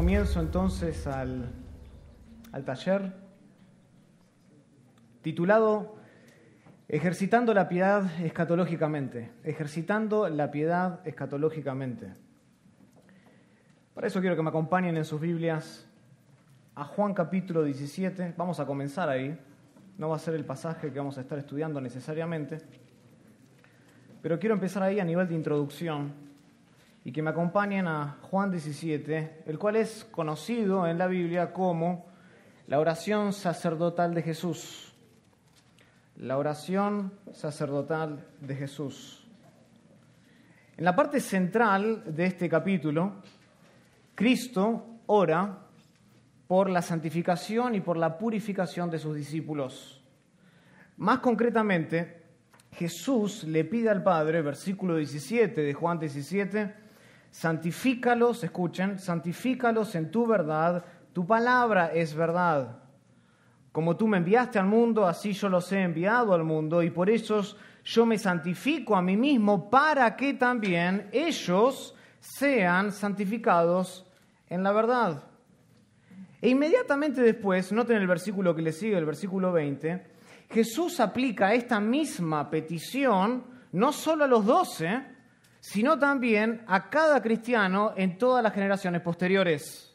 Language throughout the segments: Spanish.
comienzo entonces al, al, taller titulado Ejercitando la piedad escatológicamente. Ejercitando la piedad escatológicamente. Para eso quiero que me acompañen en sus Biblias a Juan capítulo 17. Vamos a comenzar ahí. No va a ser el pasaje que vamos a estar estudiando necesariamente. Pero quiero empezar ahí a nivel de introducción y que me acompañen a Juan 17, el cual es conocido en la Biblia como la oración sacerdotal de Jesús. La oración sacerdotal de Jesús. En la parte central de este capítulo, Cristo ora por la santificación y por la purificación de sus discípulos. Más concretamente, Jesús le pide al Padre, versículo 17 de Juan 17, santifícalos, escuchen, santifícalos en tu verdad, tu palabra es verdad. Como tú me enviaste al mundo, así yo los he enviado al mundo, y por eso yo me santifico a mí mismo para que también ellos sean santificados en la verdad. E inmediatamente después, noten el versículo que le sigue, el versículo 20, Jesús aplica esta misma petición no solo a los doce, sino también a cada cristiano en todas las generaciones posteriores.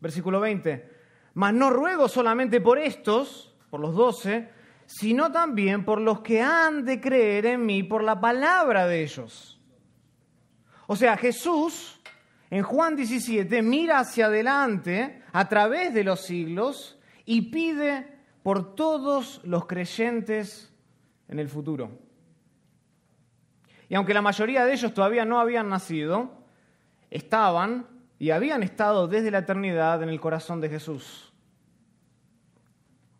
Versículo 20. Mas no ruego solamente por estos, por los doce, sino también por los que han de creer en mí por la palabra de ellos. O sea, Jesús en Juan 17 mira hacia adelante a través de los siglos y pide por todos los creyentes en el futuro. Y aunque la mayoría de ellos todavía no habían nacido, estaban y habían estado desde la eternidad en el corazón de Jesús.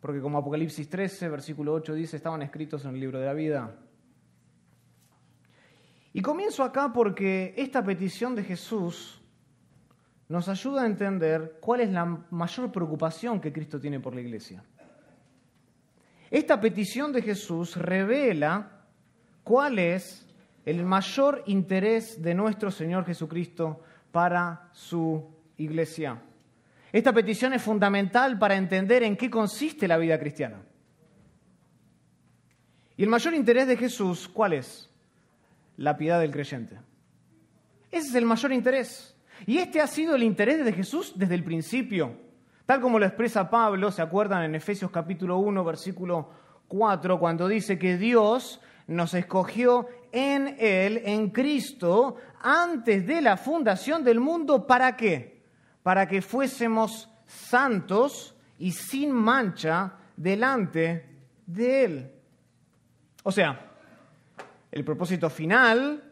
Porque como Apocalipsis 13, versículo 8 dice, estaban escritos en el libro de la vida. Y comienzo acá porque esta petición de Jesús nos ayuda a entender cuál es la mayor preocupación que Cristo tiene por la iglesia. Esta petición de Jesús revela cuál es el mayor interés de nuestro Señor Jesucristo para su iglesia. Esta petición es fundamental para entender en qué consiste la vida cristiana. ¿Y el mayor interés de Jesús cuál es? La piedad del creyente. Ese es el mayor interés. Y este ha sido el interés de Jesús desde el principio. Tal como lo expresa Pablo, se acuerdan en Efesios capítulo 1, versículo 4, cuando dice que Dios nos escogió en Él, en Cristo, antes de la fundación del mundo, ¿para qué? Para que fuésemos santos y sin mancha delante de Él. O sea, el propósito final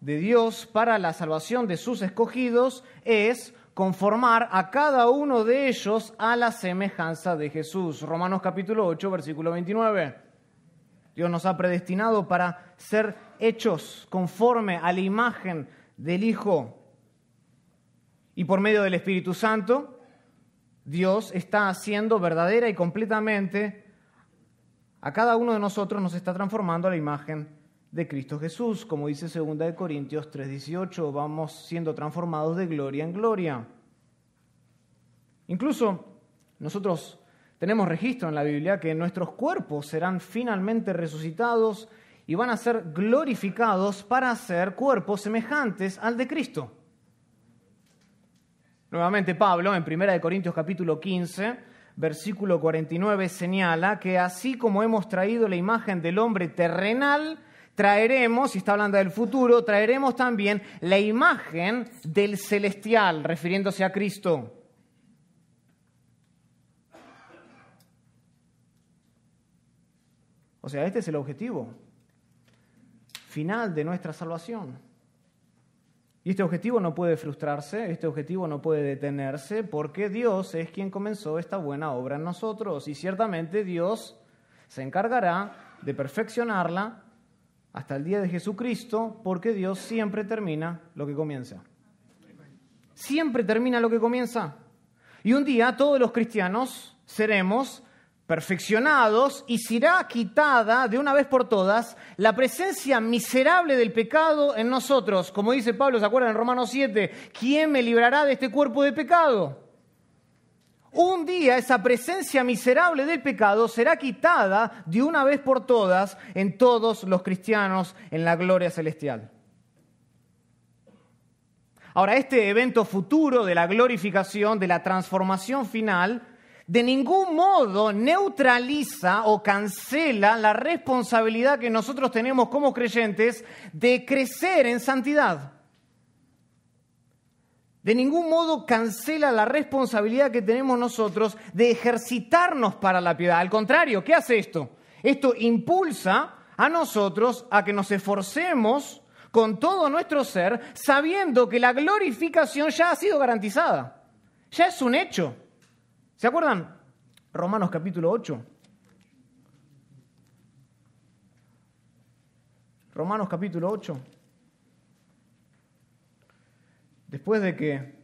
de Dios para la salvación de sus escogidos es conformar a cada uno de ellos a la semejanza de Jesús. Romanos capítulo 8, versículo 29. Dios nos ha predestinado para ser hechos conforme a la imagen del Hijo. Y por medio del Espíritu Santo, Dios está haciendo verdadera y completamente a cada uno de nosotros nos está transformando a la imagen de Cristo Jesús, como dice 2 Corintios 3:18, vamos siendo transformados de gloria en gloria. Incluso nosotros tenemos registro en la Biblia que nuestros cuerpos serán finalmente resucitados y van a ser glorificados para ser cuerpos semejantes al de Cristo. Nuevamente Pablo en 1 Corintios capítulo 15, versículo 49 señala que así como hemos traído la imagen del hombre terrenal, traeremos, y está hablando del futuro, traeremos también la imagen del celestial, refiriéndose a Cristo. O sea, este es el objetivo final de nuestra salvación. Y este objetivo no puede frustrarse, este objetivo no puede detenerse, porque Dios es quien comenzó esta buena obra en nosotros. Y ciertamente Dios se encargará de perfeccionarla hasta el día de Jesucristo, porque Dios siempre termina lo que comienza. Siempre termina lo que comienza. Y un día todos los cristianos seremos perfeccionados y será quitada de una vez por todas la presencia miserable del pecado en nosotros. Como dice Pablo, ¿se acuerdan en Romanos 7? ¿Quién me librará de este cuerpo de pecado? Un día esa presencia miserable del pecado será quitada de una vez por todas en todos los cristianos en la gloria celestial. Ahora, este evento futuro de la glorificación, de la transformación final, de ningún modo neutraliza o cancela la responsabilidad que nosotros tenemos como creyentes de crecer en santidad. De ningún modo cancela la responsabilidad que tenemos nosotros de ejercitarnos para la piedad. Al contrario, ¿qué hace esto? Esto impulsa a nosotros a que nos esforcemos con todo nuestro ser, sabiendo que la glorificación ya ha sido garantizada. Ya es un hecho. ¿Se acuerdan? Romanos capítulo 8. Romanos capítulo 8. Después de que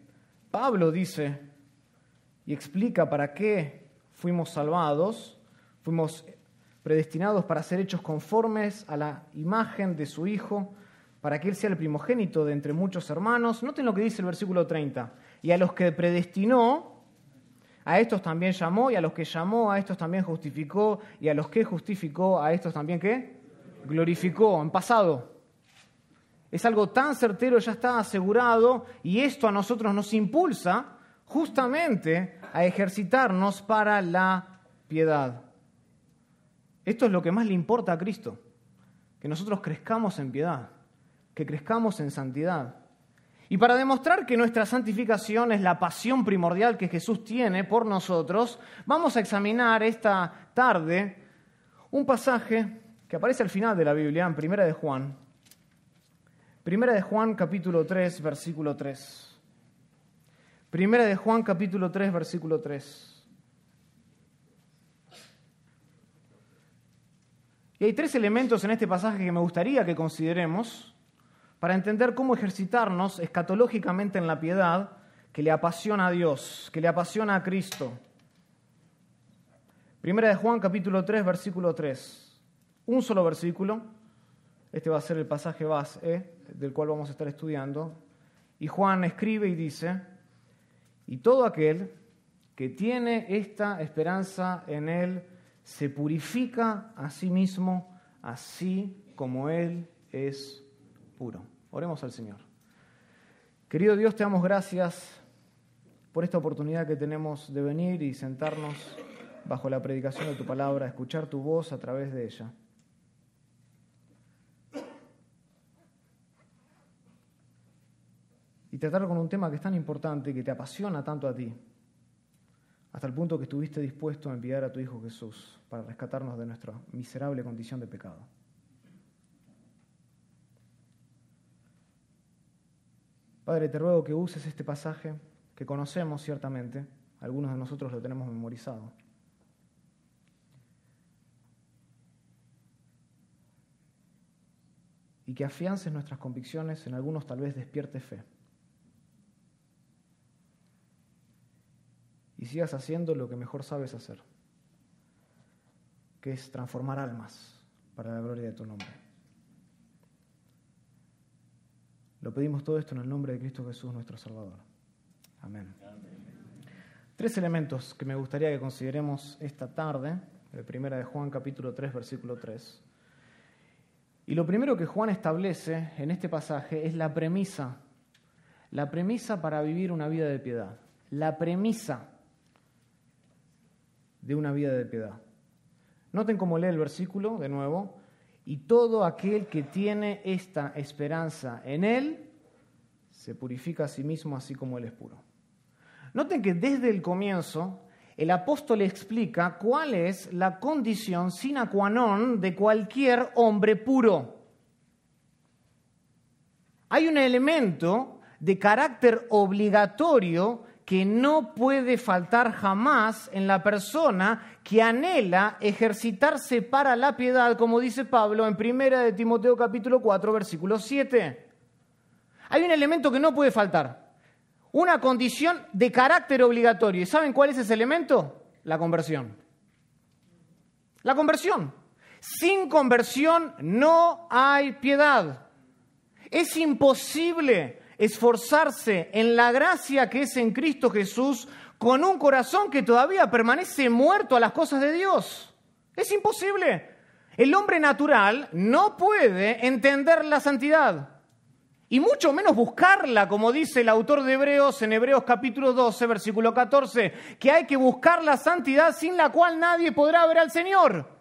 Pablo dice y explica para qué fuimos salvados, fuimos predestinados para ser hechos conformes a la imagen de su Hijo, para que Él sea el primogénito de entre muchos hermanos. Noten lo que dice el versículo 30. Y a los que predestinó, a estos también llamó y a los que llamó, a estos también justificó y a los que justificó, a estos también qué? Glorificó en pasado. Es algo tan certero, ya está asegurado y esto a nosotros nos impulsa justamente a ejercitarnos para la piedad. Esto es lo que más le importa a Cristo, que nosotros crezcamos en piedad, que crezcamos en santidad. Y para demostrar que nuestra santificación es la pasión primordial que Jesús tiene por nosotros, vamos a examinar esta tarde un pasaje que aparece al final de la Biblia, en Primera de Juan. Primera de Juan capítulo 3, versículo 3. Primera de Juan capítulo 3, versículo 3. Y hay tres elementos en este pasaje que me gustaría que consideremos para entender cómo ejercitarnos escatológicamente en la piedad que le apasiona a Dios, que le apasiona a Cristo. Primera de Juan capítulo 3, versículo 3. Un solo versículo. Este va a ser el pasaje base eh, del cual vamos a estar estudiando. Y Juan escribe y dice, y todo aquel que tiene esta esperanza en Él se purifica a sí mismo, así como Él es puro. Oremos al Señor. Querido Dios, te damos gracias por esta oportunidad que tenemos de venir y sentarnos bajo la predicación de tu palabra, escuchar tu voz a través de ella. Y tratar con un tema que es tan importante que te apasiona tanto a ti, hasta el punto que estuviste dispuesto a enviar a tu Hijo Jesús para rescatarnos de nuestra miserable condición de pecado. Padre, te ruego que uses este pasaje que conocemos ciertamente, algunos de nosotros lo tenemos memorizado. Y que afiances nuestras convicciones, en algunos tal vez despierte fe. Y sigas haciendo lo que mejor sabes hacer, que es transformar almas para la gloria de tu nombre. Lo pedimos todo esto en el nombre de Cristo Jesús, nuestro Salvador. Amén. Tres elementos que me gustaría que consideremos esta tarde, de primera de Juan capítulo 3, versículo 3. Y lo primero que Juan establece en este pasaje es la premisa, la premisa para vivir una vida de piedad, la premisa de una vida de piedad. Noten cómo lee el versículo de nuevo, y todo aquel que tiene esta esperanza en Él se purifica a sí mismo así como Él es puro. Noten que desde el comienzo el apóstol explica cuál es la condición sine qua non de cualquier hombre puro. Hay un elemento de carácter obligatorio que no puede faltar jamás en la persona que anhela ejercitarse para la piedad, como dice Pablo en 1 de Timoteo capítulo 4, versículo 7. Hay un elemento que no puede faltar, una condición de carácter obligatorio. ¿Y saben cuál es ese elemento? La conversión. La conversión. Sin conversión no hay piedad. Es imposible esforzarse en la gracia que es en Cristo Jesús con un corazón que todavía permanece muerto a las cosas de Dios. Es imposible. El hombre natural no puede entender la santidad y mucho menos buscarla, como dice el autor de Hebreos en Hebreos capítulo 12, versículo 14, que hay que buscar la santidad sin la cual nadie podrá ver al Señor.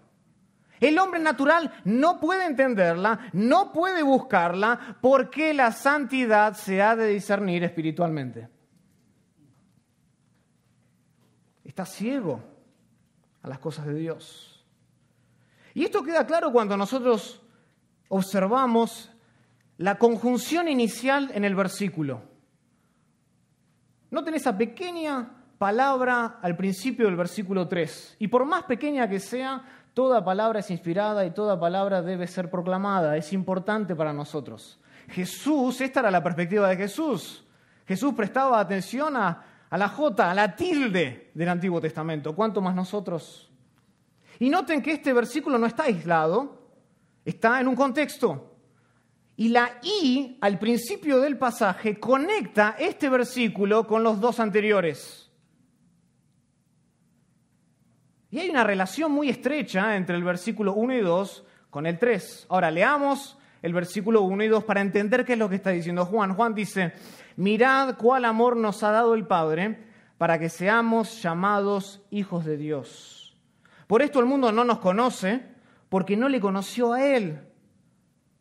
El hombre natural no puede entenderla, no puede buscarla, porque la santidad se ha de discernir espiritualmente. Está ciego a las cosas de Dios. Y esto queda claro cuando nosotros observamos la conjunción inicial en el versículo. Noten esa pequeña palabra al principio del versículo 3. Y por más pequeña que sea, Toda palabra es inspirada y toda palabra debe ser proclamada. Es importante para nosotros. Jesús, esta era la perspectiva de Jesús. Jesús prestaba atención a, la J, a la tilde del Antiguo Testamento. ¿Cuánto más nosotros? Y noten que este versículo no está aislado, está en un contexto. Y la I al principio del pasaje conecta este versículo con los dos anteriores. Y hay una relación muy estrecha entre el versículo 1 y 2 con el 3. Ahora, leamos el versículo 1 y 2 para entender qué es lo que está diciendo Juan. Juan dice, mirad cuál amor nos ha dado el Padre para que seamos llamados hijos de Dios. Por esto el mundo no nos conoce, porque no le conoció a Él.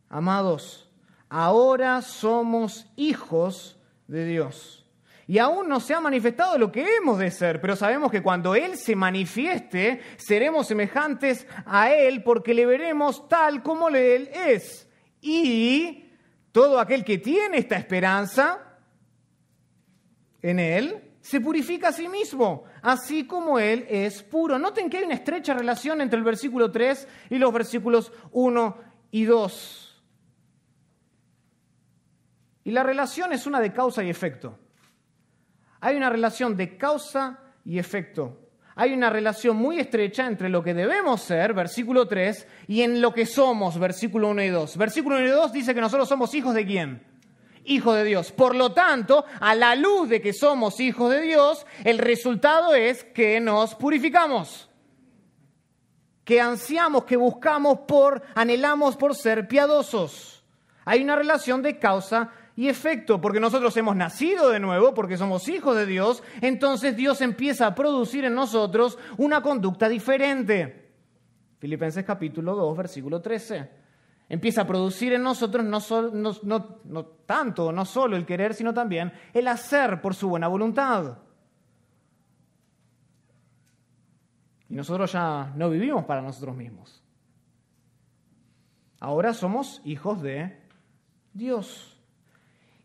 Amados, ahora somos hijos de Dios. Y aún no se ha manifestado lo que hemos de ser, pero sabemos que cuando Él se manifieste, seremos semejantes a Él porque le veremos tal como Él es. Y todo aquel que tiene esta esperanza en Él, se purifica a sí mismo, así como Él es puro. Noten que hay una estrecha relación entre el versículo 3 y los versículos 1 y 2. Y la relación es una de causa y efecto. Hay una relación de causa y efecto. Hay una relación muy estrecha entre lo que debemos ser, versículo 3, y en lo que somos, versículo 1 y 2. Versículo 1 y 2 dice que nosotros somos hijos de quién? Hijo de Dios. Por lo tanto, a la luz de que somos hijos de Dios, el resultado es que nos purificamos que ansiamos, que buscamos por, anhelamos por ser piadosos. Hay una relación de causa y y efecto, porque nosotros hemos nacido de nuevo, porque somos hijos de Dios, entonces Dios empieza a producir en nosotros una conducta diferente. Filipenses capítulo 2, versículo 13. Empieza a producir en nosotros no, no tanto, no solo el querer, sino también el hacer por su buena voluntad. Y nosotros ya no vivimos para nosotros mismos. Ahora somos hijos de Dios.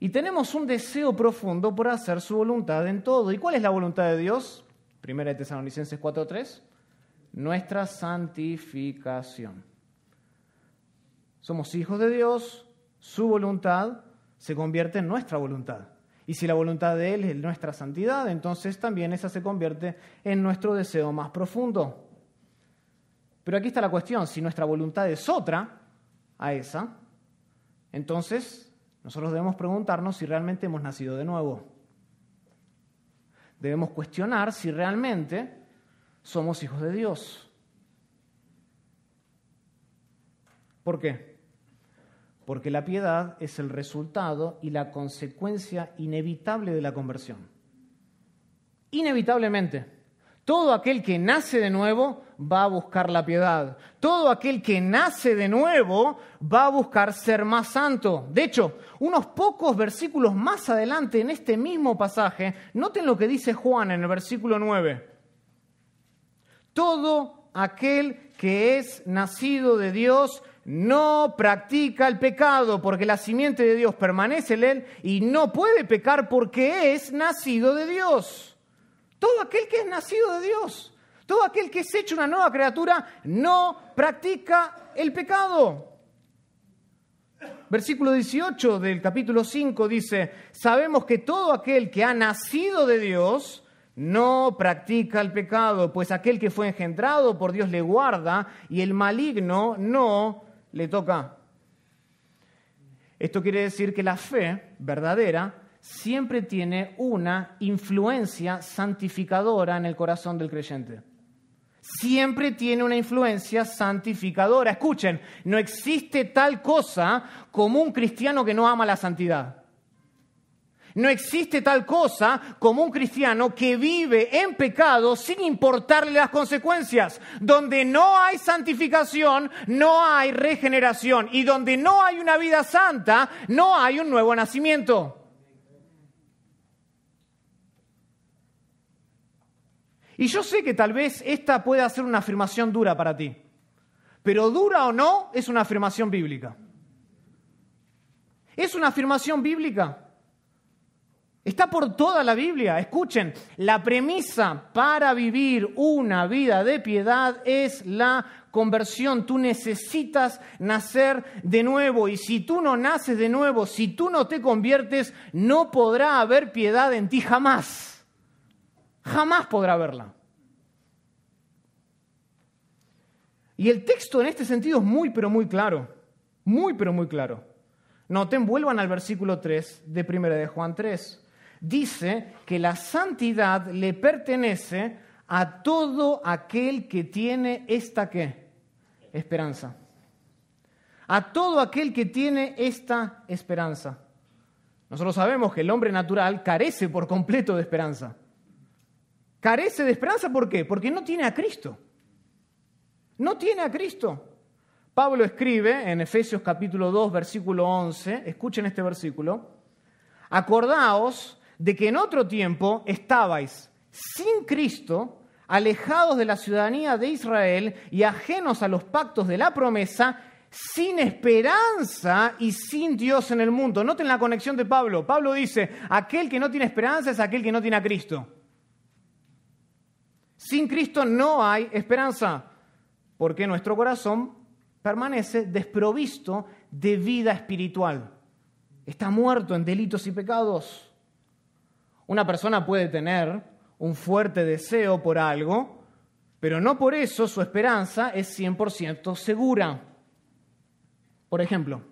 Y tenemos un deseo profundo por hacer su voluntad en todo. ¿Y cuál es la voluntad de Dios? Primera de Tesalonicenses 4:3, nuestra santificación. Somos hijos de Dios, su voluntad se convierte en nuestra voluntad. Y si la voluntad de Él es nuestra santidad, entonces también esa se convierte en nuestro deseo más profundo. Pero aquí está la cuestión, si nuestra voluntad es otra a esa, entonces nosotros debemos preguntarnos si realmente hemos nacido de nuevo. Debemos cuestionar si realmente somos hijos de Dios. ¿Por qué? Porque la piedad es el resultado y la consecuencia inevitable de la conversión. Inevitablemente. Todo aquel que nace de nuevo va a buscar la piedad. Todo aquel que nace de nuevo va a buscar ser más santo. De hecho, unos pocos versículos más adelante en este mismo pasaje, noten lo que dice Juan en el versículo 9. Todo aquel que es nacido de Dios no practica el pecado, porque la simiente de Dios permanece en él y no puede pecar porque es nacido de Dios. Todo aquel que es nacido de Dios. Todo aquel que es hecho una nueva criatura no practica el pecado. Versículo 18 del capítulo 5 dice, sabemos que todo aquel que ha nacido de Dios no practica el pecado, pues aquel que fue engendrado por Dios le guarda y el maligno no le toca. Esto quiere decir que la fe verdadera siempre tiene una influencia santificadora en el corazón del creyente siempre tiene una influencia santificadora. Escuchen, no existe tal cosa como un cristiano que no ama la santidad. No existe tal cosa como un cristiano que vive en pecado sin importarle las consecuencias. Donde no hay santificación, no hay regeneración. Y donde no hay una vida santa, no hay un nuevo nacimiento. Y yo sé que tal vez esta pueda ser una afirmación dura para ti, pero dura o no es una afirmación bíblica. Es una afirmación bíblica. Está por toda la Biblia. Escuchen, la premisa para vivir una vida de piedad es la conversión. Tú necesitas nacer de nuevo y si tú no naces de nuevo, si tú no te conviertes, no podrá haber piedad en ti jamás jamás podrá verla. Y el texto en este sentido es muy, pero muy claro. Muy, pero muy claro. Noten, vuelvan al versículo 3 de 1 de Juan 3. Dice que la santidad le pertenece a todo aquel que tiene esta qué? Esperanza. A todo aquel que tiene esta esperanza. Nosotros sabemos que el hombre natural carece por completo de esperanza. Carece de esperanza, ¿por qué? Porque no tiene a Cristo. No tiene a Cristo. Pablo escribe en Efesios capítulo 2, versículo 11, escuchen este versículo, acordaos de que en otro tiempo estabais sin Cristo, alejados de la ciudadanía de Israel y ajenos a los pactos de la promesa, sin esperanza y sin Dios en el mundo. Noten la conexión de Pablo. Pablo dice, aquel que no tiene esperanza es aquel que no tiene a Cristo. Sin Cristo no hay esperanza, porque nuestro corazón permanece desprovisto de vida espiritual. Está muerto en delitos y pecados. Una persona puede tener un fuerte deseo por algo, pero no por eso su esperanza es 100% segura. Por ejemplo,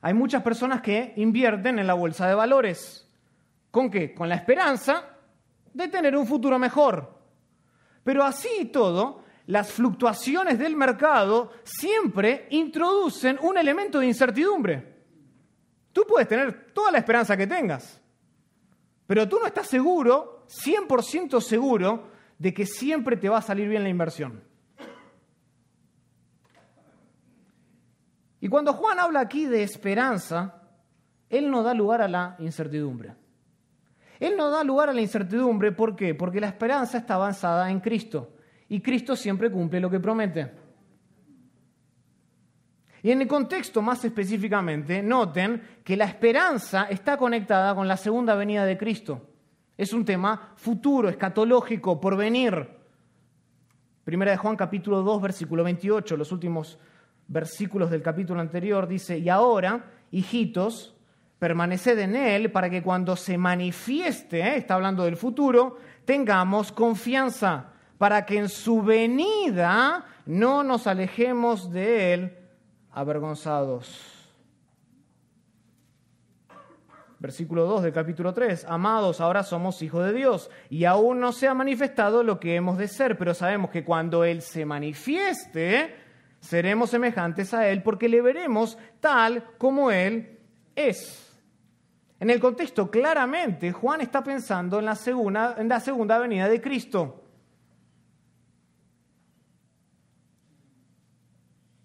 hay muchas personas que invierten en la bolsa de valores. ¿Con qué? Con la esperanza de tener un futuro mejor. Pero así y todo, las fluctuaciones del mercado siempre introducen un elemento de incertidumbre. Tú puedes tener toda la esperanza que tengas, pero tú no estás seguro, 100% seguro, de que siempre te va a salir bien la inversión. Y cuando Juan habla aquí de esperanza, él no da lugar a la incertidumbre. Él no da lugar a la incertidumbre, ¿por qué? Porque la esperanza está avanzada en Cristo y Cristo siempre cumple lo que promete. Y en el contexto más específicamente, noten que la esperanza está conectada con la segunda venida de Cristo. Es un tema futuro, escatológico, por venir. Primera de Juan capítulo 2, versículo 28, los últimos versículos del capítulo anterior, dice, y ahora, hijitos, permaneced en Él para que cuando se manifieste, ¿eh? está hablando del futuro, tengamos confianza, para que en su venida no nos alejemos de Él avergonzados. Versículo 2 del capítulo 3. Amados, ahora somos hijos de Dios y aún no se ha manifestado lo que hemos de ser, pero sabemos que cuando Él se manifieste, seremos semejantes a Él porque le veremos tal como Él es. En el contexto, claramente, Juan está pensando en la segunda, en la segunda venida de Cristo.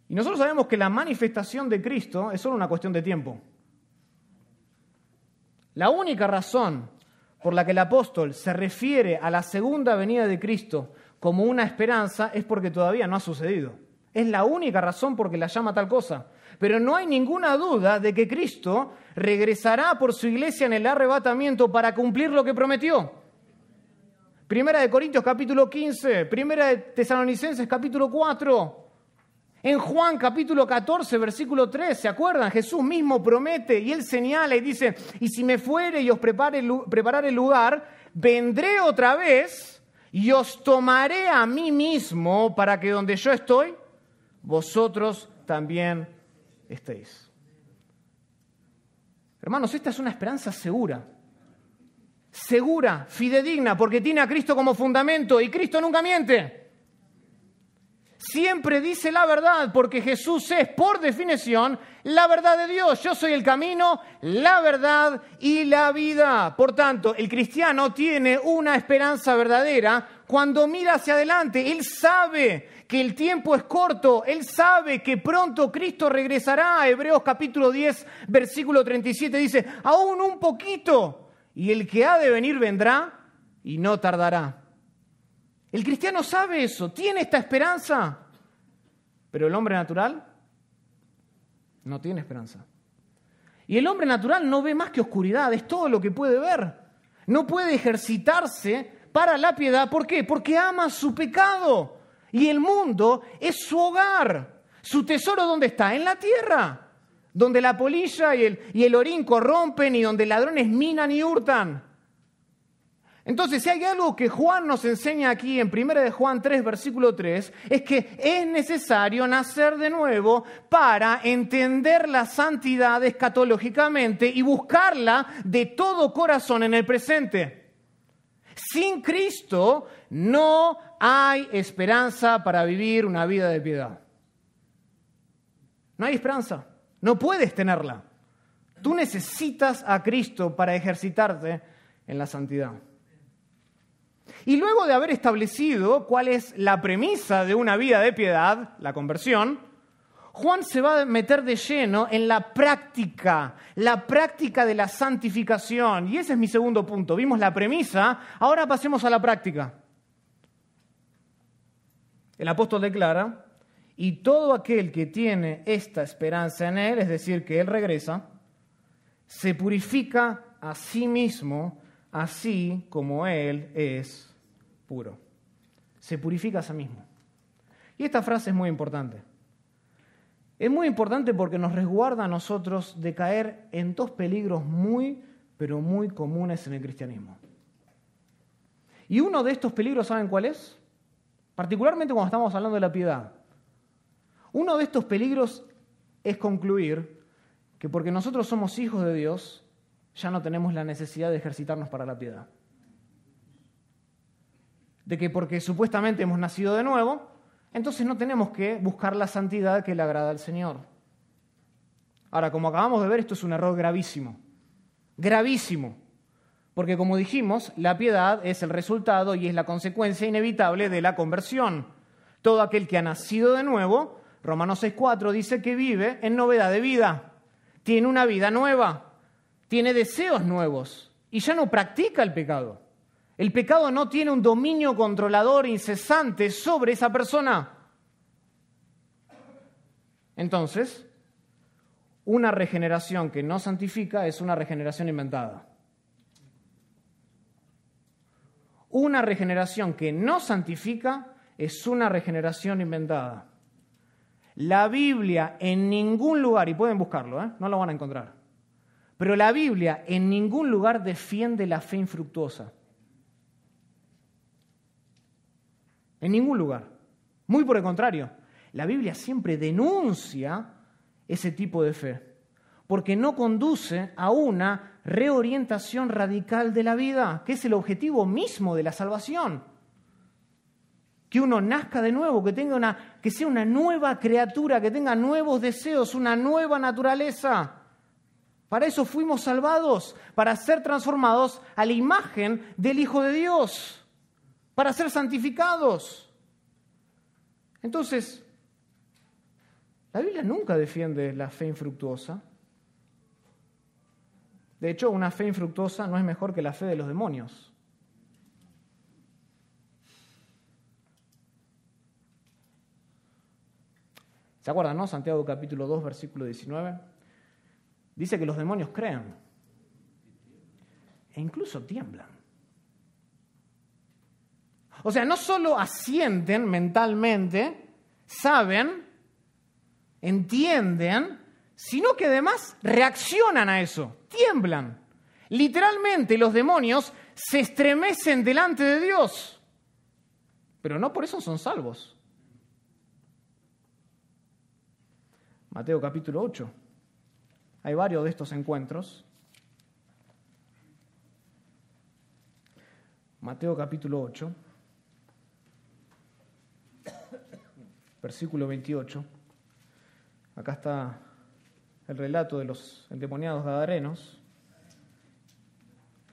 Y nosotros sabemos que la manifestación de Cristo es solo una cuestión de tiempo. La única razón por la que el apóstol se refiere a la segunda venida de Cristo como una esperanza es porque todavía no ha sucedido. Es la única razón por la que la llama tal cosa. Pero no hay ninguna duda de que Cristo regresará por su iglesia en el arrebatamiento para cumplir lo que prometió. Primera de Corintios capítulo 15, Primera de Tesalonicenses capítulo 4, en Juan capítulo 14, versículo 3, ¿se acuerdan? Jesús mismo promete y él señala y dice, y si me fuere y os prepare, preparar el lugar, vendré otra vez y os tomaré a mí mismo para que donde yo estoy, vosotros también estéis. Hermanos, esta es una esperanza segura. Segura, fidedigna, porque tiene a Cristo como fundamento y Cristo nunca miente. Siempre dice la verdad, porque Jesús es, por definición, la verdad de Dios. Yo soy el camino, la verdad y la vida. Por tanto, el cristiano tiene una esperanza verdadera cuando mira hacia adelante. Él sabe que el tiempo es corto, él sabe que pronto Cristo regresará. Hebreos capítulo 10, versículo 37 dice, aún un poquito, y el que ha de venir vendrá y no tardará. El cristiano sabe eso, tiene esta esperanza, pero el hombre natural no tiene esperanza. Y el hombre natural no ve más que oscuridad, es todo lo que puede ver. No puede ejercitarse para la piedad. ¿Por qué? Porque ama su pecado. Y el mundo es su hogar. Su tesoro dónde está? En la tierra, donde la polilla y el, orín corrompen y donde ladrones minan y hurtan. Entonces, si hay algo que Juan nos enseña aquí en 1 de Juan 3, versículo 3, es que es necesario nacer de nuevo para entender la santidad escatológicamente y buscarla de todo corazón en el presente. Sin Cristo no hay esperanza para vivir una vida de piedad. No hay esperanza. No puedes tenerla. Tú necesitas a Cristo para ejercitarte en la santidad. Y luego de haber establecido cuál es la premisa de una vida de piedad, la conversión, Juan se va a meter de lleno en la práctica, la práctica de la santificación. Y ese es mi segundo punto. Vimos la premisa, ahora pasemos a la práctica el apóstol declara, y todo aquel que tiene esta esperanza en Él, es decir, que Él regresa, se purifica a sí mismo, así como Él es puro. Se purifica a sí mismo. Y esta frase es muy importante. Es muy importante porque nos resguarda a nosotros de caer en dos peligros muy, pero muy comunes en el cristianismo. Y uno de estos peligros, ¿saben cuál es? particularmente cuando estamos hablando de la piedad. Uno de estos peligros es concluir que porque nosotros somos hijos de Dios, ya no tenemos la necesidad de ejercitarnos para la piedad. De que porque supuestamente hemos nacido de nuevo, entonces no tenemos que buscar la santidad que le agrada al Señor. Ahora, como acabamos de ver, esto es un error gravísimo. Gravísimo porque como dijimos, la piedad es el resultado y es la consecuencia inevitable de la conversión. Todo aquel que ha nacido de nuevo, Romanos 6.4 dice que vive en novedad de vida, tiene una vida nueva, tiene deseos nuevos y ya no practica el pecado. El pecado no tiene un dominio controlador incesante sobre esa persona. Entonces, una regeneración que no santifica es una regeneración inventada. Una regeneración que no santifica es una regeneración inventada. La Biblia en ningún lugar, y pueden buscarlo, ¿eh? no lo van a encontrar, pero la Biblia en ningún lugar defiende la fe infructuosa. En ningún lugar. Muy por el contrario, la Biblia siempre denuncia ese tipo de fe, porque no conduce a una reorientación radical de la vida, que es el objetivo mismo de la salvación. Que uno nazca de nuevo, que, tenga una, que sea una nueva criatura, que tenga nuevos deseos, una nueva naturaleza. Para eso fuimos salvados, para ser transformados a la imagen del Hijo de Dios, para ser santificados. Entonces, la Biblia nunca defiende la fe infructuosa. De hecho, una fe infructuosa no es mejor que la fe de los demonios. ¿Se acuerdan, no? Santiago capítulo 2, versículo 19. Dice que los demonios creen e incluso tiemblan. O sea, no solo asienten mentalmente, saben, entienden, sino que además reaccionan a eso, tiemblan. Literalmente los demonios se estremecen delante de Dios, pero no por eso son salvos. Mateo capítulo 8. Hay varios de estos encuentros. Mateo capítulo 8, versículo 28. Acá está el relato de los endemoniados gadarenos,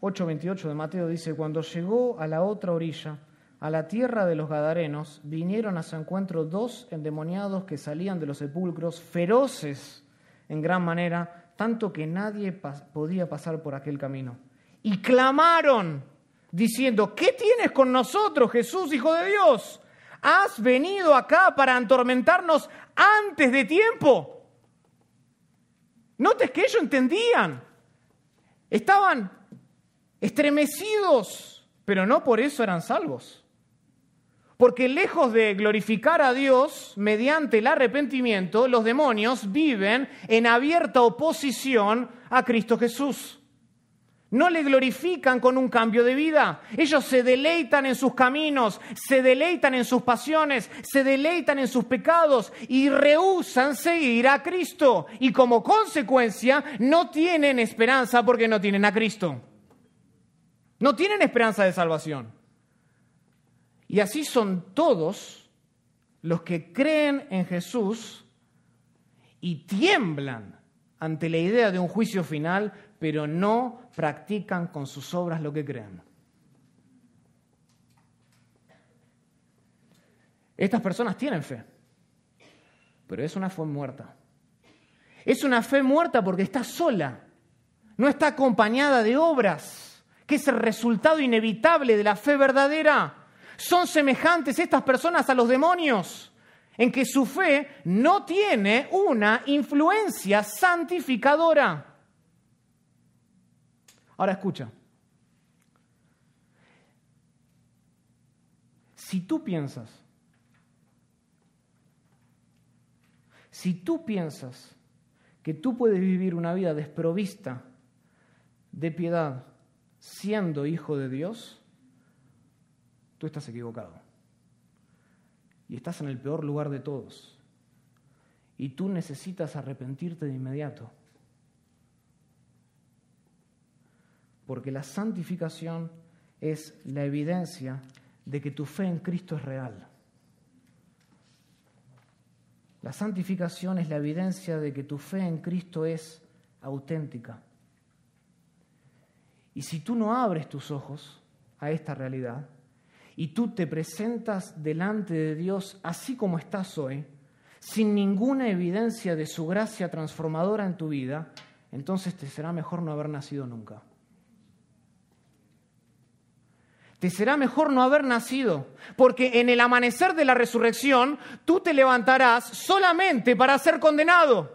8.28 de Mateo dice, cuando llegó a la otra orilla, a la tierra de los Gadarenos, vinieron a su encuentro dos endemoniados que salían de los sepulcros, feroces en gran manera, tanto que nadie podía pasar por aquel camino. Y clamaron, diciendo, ¿qué tienes con nosotros, Jesús, Hijo de Dios? ¿Has venido acá para atormentarnos antes de tiempo? Notes que ellos entendían. Estaban estremecidos, pero no por eso eran salvos. Porque lejos de glorificar a Dios mediante el arrepentimiento, los demonios viven en abierta oposición a Cristo Jesús. No le glorifican con un cambio de vida. Ellos se deleitan en sus caminos, se deleitan en sus pasiones, se deleitan en sus pecados y rehúsan seguir a Cristo. Y como consecuencia no tienen esperanza porque no tienen a Cristo. No tienen esperanza de salvación. Y así son todos los que creen en Jesús y tiemblan ante la idea de un juicio final, pero no practican con sus obras lo que creen. Estas personas tienen fe, pero es una fe muerta. Es una fe muerta porque está sola, no está acompañada de obras, que es el resultado inevitable de la fe verdadera. Son semejantes estas personas a los demonios, en que su fe no tiene una influencia santificadora. Ahora escucha. Si tú piensas, si tú piensas que tú puedes vivir una vida desprovista de piedad siendo hijo de Dios, tú estás equivocado. Y estás en el peor lugar de todos. Y tú necesitas arrepentirte de inmediato. porque la santificación es la evidencia de que tu fe en Cristo es real. La santificación es la evidencia de que tu fe en Cristo es auténtica. Y si tú no abres tus ojos a esta realidad y tú te presentas delante de Dios así como estás hoy, sin ninguna evidencia de su gracia transformadora en tu vida, entonces te será mejor no haber nacido nunca. será mejor no haber nacido, porque en el amanecer de la resurrección tú te levantarás solamente para ser condenado.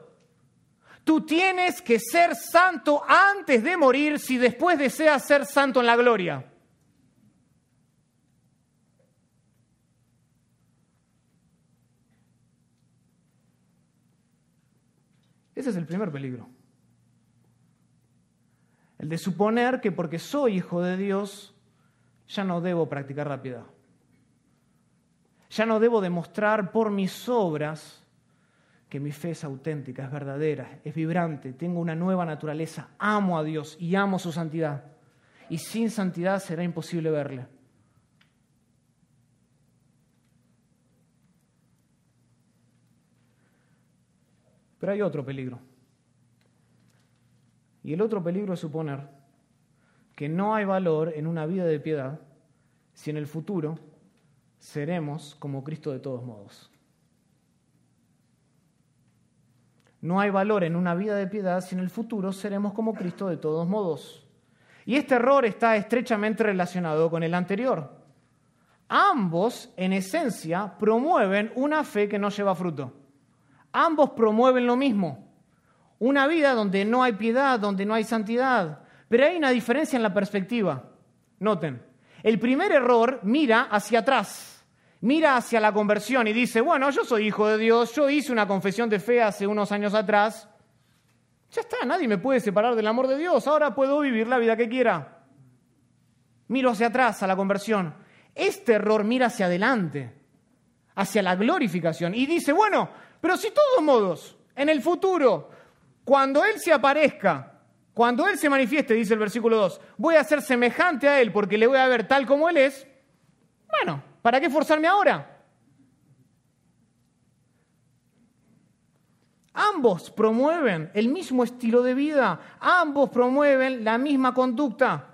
Tú tienes que ser santo antes de morir si después deseas ser santo en la gloria. Ese es el primer peligro. El de suponer que porque soy hijo de Dios, ya no debo practicar la piedad. Ya no debo demostrar por mis obras que mi fe es auténtica, es verdadera, es vibrante, tengo una nueva naturaleza, amo a Dios y amo su santidad. Y sin santidad será imposible verle. Pero hay otro peligro. Y el otro peligro es suponer que no hay valor en una vida de piedad si en el futuro seremos como Cristo de todos modos. No hay valor en una vida de piedad si en el futuro seremos como Cristo de todos modos. Y este error está estrechamente relacionado con el anterior. Ambos, en esencia, promueven una fe que no lleva fruto. Ambos promueven lo mismo. Una vida donde no hay piedad, donde no hay santidad, pero hay una diferencia en la perspectiva. Noten, el primer error mira hacia atrás, mira hacia la conversión y dice, bueno, yo soy hijo de Dios, yo hice una confesión de fe hace unos años atrás, ya está, nadie me puede separar del amor de Dios, ahora puedo vivir la vida que quiera. Miro hacia atrás a la conversión. Este error mira hacia adelante, hacia la glorificación, y dice, bueno, pero si todos modos, en el futuro, cuando Él se aparezca, cuando Él se manifieste, dice el versículo 2, voy a ser semejante a Él porque le voy a ver tal como Él es. Bueno, ¿para qué forzarme ahora? Ambos promueven el mismo estilo de vida, ambos promueven la misma conducta.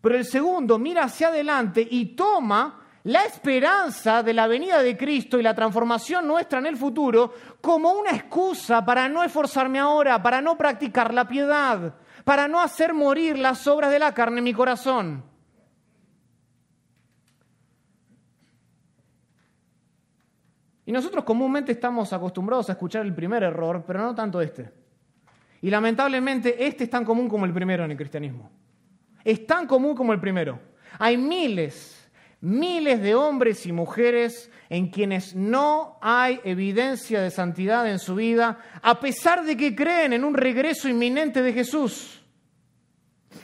Pero el segundo mira hacia adelante y toma la esperanza de la venida de Cristo y la transformación nuestra en el futuro como una excusa para no esforzarme ahora, para no practicar la piedad, para no hacer morir las obras de la carne en mi corazón. Y nosotros comúnmente estamos acostumbrados a escuchar el primer error, pero no tanto este. Y lamentablemente este es tan común como el primero en el cristianismo. Es tan común como el primero. Hay miles miles de hombres y mujeres en quienes no hay evidencia de santidad en su vida, a pesar de que creen en un regreso inminente de Jesús.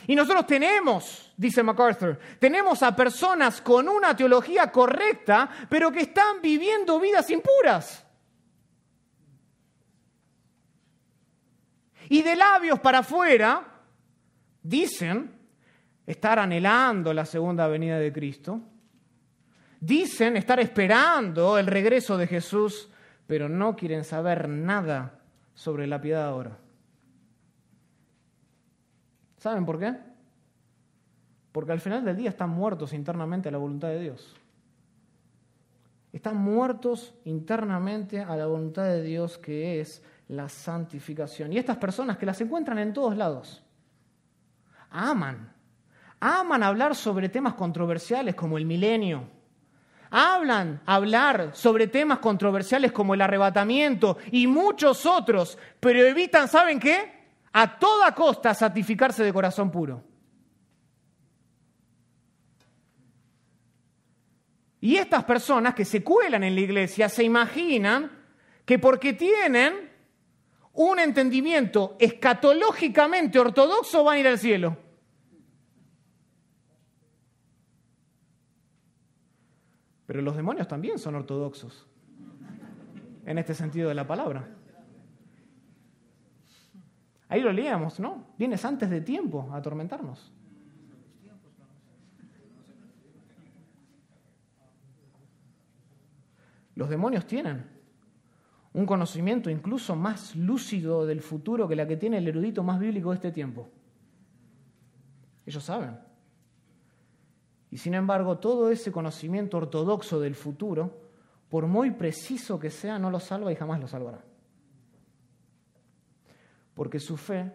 Y nosotros tenemos, dice MacArthur, tenemos a personas con una teología correcta, pero que están viviendo vidas impuras. Y de labios para afuera, dicen estar anhelando la segunda venida de Cristo, dicen estar esperando el regreso de Jesús, pero no quieren saber nada sobre la piedad ahora. ¿Saben por qué? Porque al final del día están muertos internamente a la voluntad de Dios. Están muertos internamente a la voluntad de Dios que es la santificación. Y estas personas que las encuentran en todos lados, aman, aman hablar sobre temas controversiales como el milenio, hablan, hablar sobre temas controversiales como el arrebatamiento y muchos otros, pero evitan, ¿saben qué? A toda costa santificarse de corazón puro. Y estas personas que se cuelan en la iglesia se imaginan que porque tienen un entendimiento escatológicamente ortodoxo van a ir al cielo. Pero los demonios también son ortodoxos, en este sentido de la palabra. Ahí lo leíamos, ¿no? Vienes antes de tiempo a atormentarnos. Los demonios tienen un conocimiento incluso más lúcido del futuro que la que tiene el erudito más bíblico de este tiempo. Ellos saben. Y sin embargo, todo ese conocimiento ortodoxo del futuro, por muy preciso que sea, no lo salva y jamás lo salvará. Porque su fe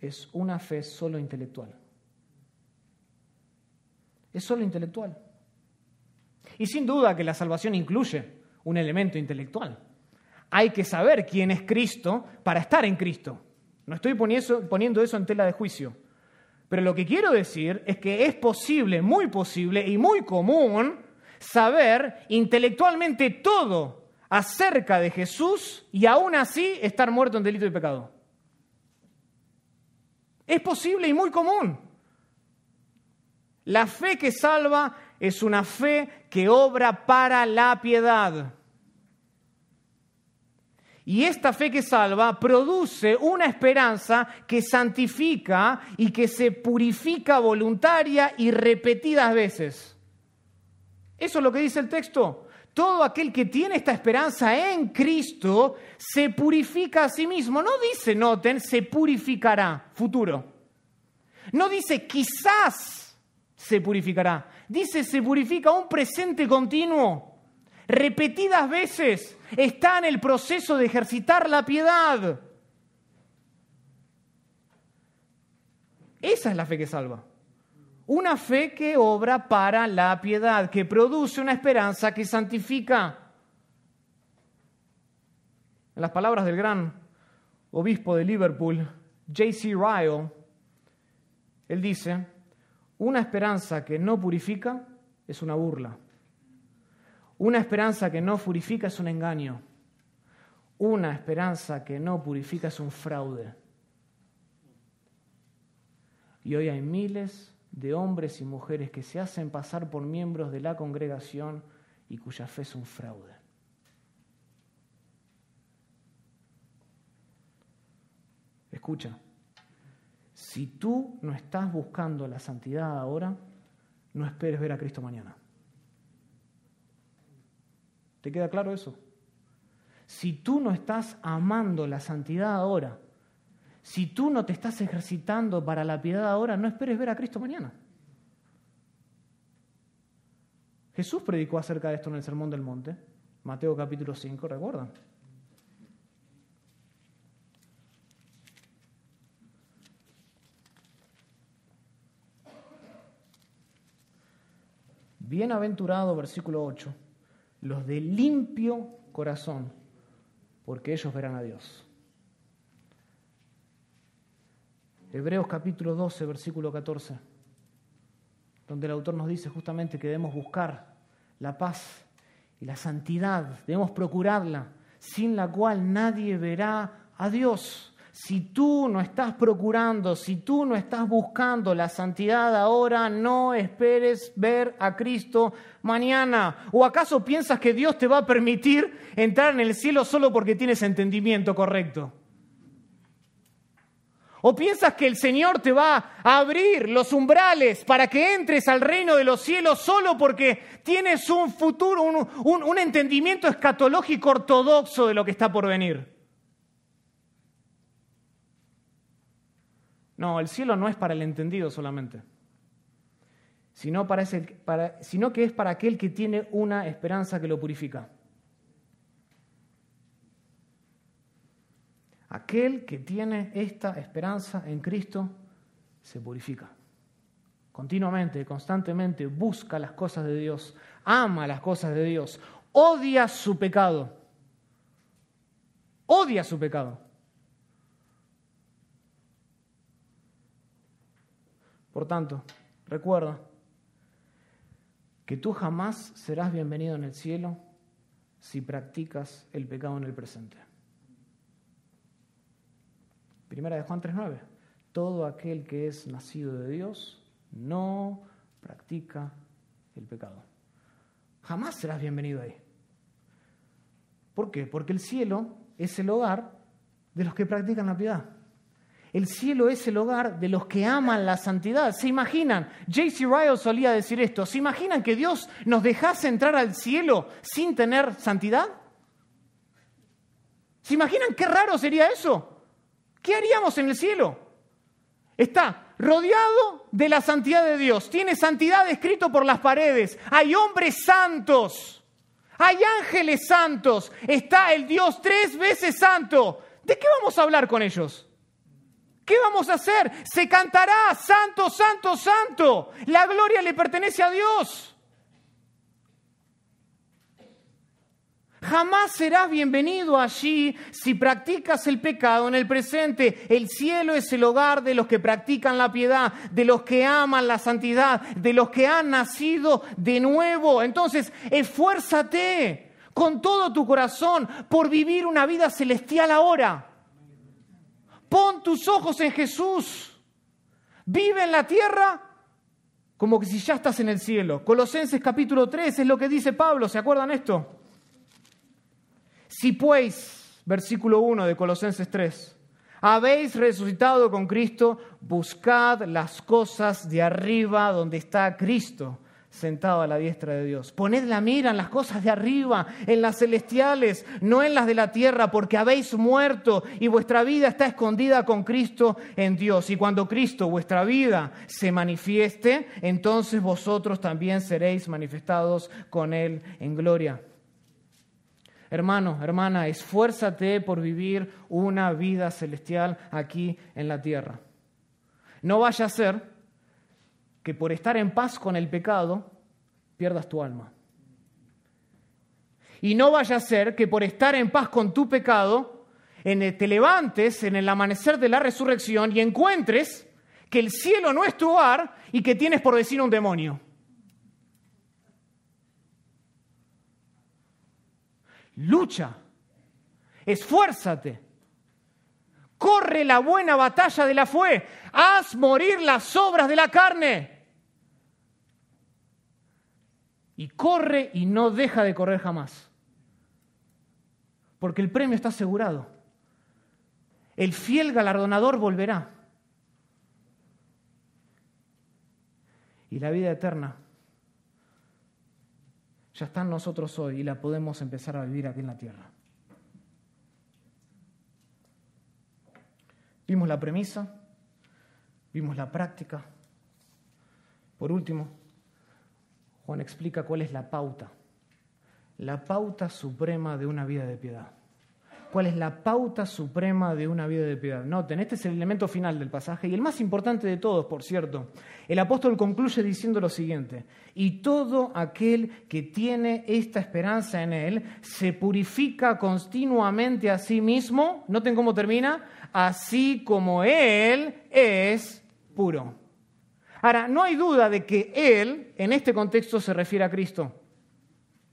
es una fe solo intelectual. Es solo intelectual. Y sin duda que la salvación incluye un elemento intelectual. Hay que saber quién es Cristo para estar en Cristo. No estoy poniendo eso en tela de juicio. Pero lo que quiero decir es que es posible, muy posible y muy común saber intelectualmente todo acerca de Jesús y aún así estar muerto en delito y pecado. Es posible y muy común. La fe que salva es una fe que obra para la piedad. Y esta fe que salva produce una esperanza que santifica y que se purifica voluntaria y repetidas veces. Eso es lo que dice el texto. Todo aquel que tiene esta esperanza en Cristo se purifica a sí mismo. No dice, noten, se purificará, futuro. No dice, quizás se purificará. Dice, se purifica un presente continuo repetidas veces está en el proceso de ejercitar la piedad. Esa es la fe que salva. Una fe que obra para la piedad, que produce una esperanza que santifica. En las palabras del gran obispo de Liverpool, J.C. Ryle, él dice, una esperanza que no purifica es una burla. Una esperanza que no purifica es un engaño. Una esperanza que no purifica es un fraude. Y hoy hay miles de hombres y mujeres que se hacen pasar por miembros de la congregación y cuya fe es un fraude. Escucha, si tú no estás buscando la santidad ahora, no esperes ver a Cristo mañana. ¿Te queda claro eso? Si tú no estás amando la santidad ahora, si tú no te estás ejercitando para la piedad ahora, no esperes ver a Cristo mañana. Jesús predicó acerca de esto en el Sermón del Monte, Mateo capítulo 5, ¿recuerdan? Bienaventurado, versículo 8 los de limpio corazón, porque ellos verán a Dios. Hebreos capítulo 12, versículo 14, donde el autor nos dice justamente que debemos buscar la paz y la santidad, debemos procurarla, sin la cual nadie verá a Dios. Si tú no estás procurando, si tú no estás buscando la santidad ahora, no esperes ver a Cristo mañana. ¿O acaso piensas que Dios te va a permitir entrar en el cielo solo porque tienes entendimiento correcto? ¿O piensas que el Señor te va a abrir los umbrales para que entres al reino de los cielos solo porque tienes un futuro, un, un entendimiento escatológico ortodoxo de lo que está por venir? No, el cielo no es para el entendido solamente, sino, para sino que es para aquel que tiene una esperanza que lo purifica. Aquel que tiene esta esperanza en Cristo se purifica. Continuamente, constantemente busca las cosas de Dios, ama las cosas de Dios, odia su pecado. Odia su pecado. Por tanto, recuerda que tú jamás serás bienvenido en el cielo si practicas el pecado en el presente. Primera de Juan 3:9. Todo aquel que es nacido de Dios no practica el pecado. Jamás serás bienvenido ahí. ¿Por qué? Porque el cielo es el hogar de los que practican la piedad el cielo es el hogar de los que aman la santidad. ¿Se imaginan? J.C. Ryle solía decir esto. ¿Se imaginan que Dios nos dejase entrar al cielo sin tener santidad? ¿Se imaginan qué raro sería eso? ¿Qué haríamos en el cielo? Está rodeado de la santidad de Dios. Tiene santidad escrito por las paredes. Hay hombres santos. Hay ángeles santos. Está el Dios tres veces santo. ¿De qué vamos a hablar con ellos? ¿Qué vamos a hacer? Se cantará, santo, santo, santo. La gloria le pertenece a Dios. Jamás serás bienvenido allí si practicas el pecado en el presente. El cielo es el hogar de los que practican la piedad, de los que aman la santidad, de los que han nacido de nuevo. Entonces, esfuérzate con todo tu corazón por vivir una vida celestial ahora pon tus ojos en Jesús. Vive en la tierra como que si ya estás en el cielo. Colosenses capítulo 3 es lo que dice Pablo, ¿se acuerdan esto? Si pues, versículo 1 de Colosenses 3, habéis resucitado con Cristo, buscad las cosas de arriba donde está Cristo sentado a la diestra de Dios. Poned la mira en las cosas de arriba, en las celestiales, no en las de la tierra, porque habéis muerto y vuestra vida está escondida con Cristo en Dios. Y cuando Cristo, vuestra vida, se manifieste, entonces vosotros también seréis manifestados con Él en gloria. Hermano, hermana, esfuérzate por vivir una vida celestial aquí en la tierra. No vaya a ser que por estar en paz con el pecado pierdas tu alma. Y no vaya a ser que por estar en paz con tu pecado eh, te levantes en el amanecer de la resurrección y encuentres que el cielo no es tu hogar y que tienes por vecino un demonio. Lucha, esfuérzate, corre la buena batalla de la fe, haz morir las obras de la carne y corre y no deja de correr jamás. Porque el premio está asegurado. El fiel galardonador volverá. Y la vida eterna ya está en nosotros hoy y la podemos empezar a vivir aquí en la tierra. Vimos la premisa, vimos la práctica. Por último, Juan explica cuál es la pauta, la pauta suprema de una vida de piedad. ¿Cuál es la pauta suprema de una vida de piedad? Noten, este es el elemento final del pasaje y el más importante de todos, por cierto. El apóstol concluye diciendo lo siguiente, y todo aquel que tiene esta esperanza en él se purifica continuamente a sí mismo, noten cómo termina, así como él es puro. Ahora, no hay duda de que Él, en este contexto, se refiere a Cristo.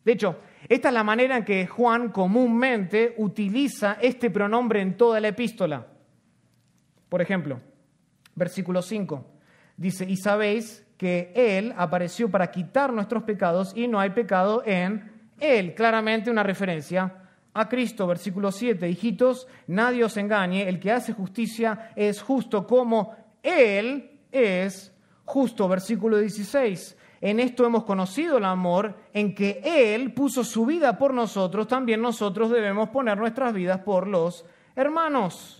De hecho, esta es la manera en que Juan comúnmente utiliza este pronombre en toda la epístola. Por ejemplo, versículo 5 dice, y sabéis que Él apareció para quitar nuestros pecados y no hay pecado en Él. Claramente una referencia a Cristo, versículo 7, hijitos, nadie os engañe, el que hace justicia es justo como Él es justo, versículo 16. En esto hemos conocido el amor, en que Él puso su vida por nosotros, también nosotros debemos poner nuestras vidas por los hermanos.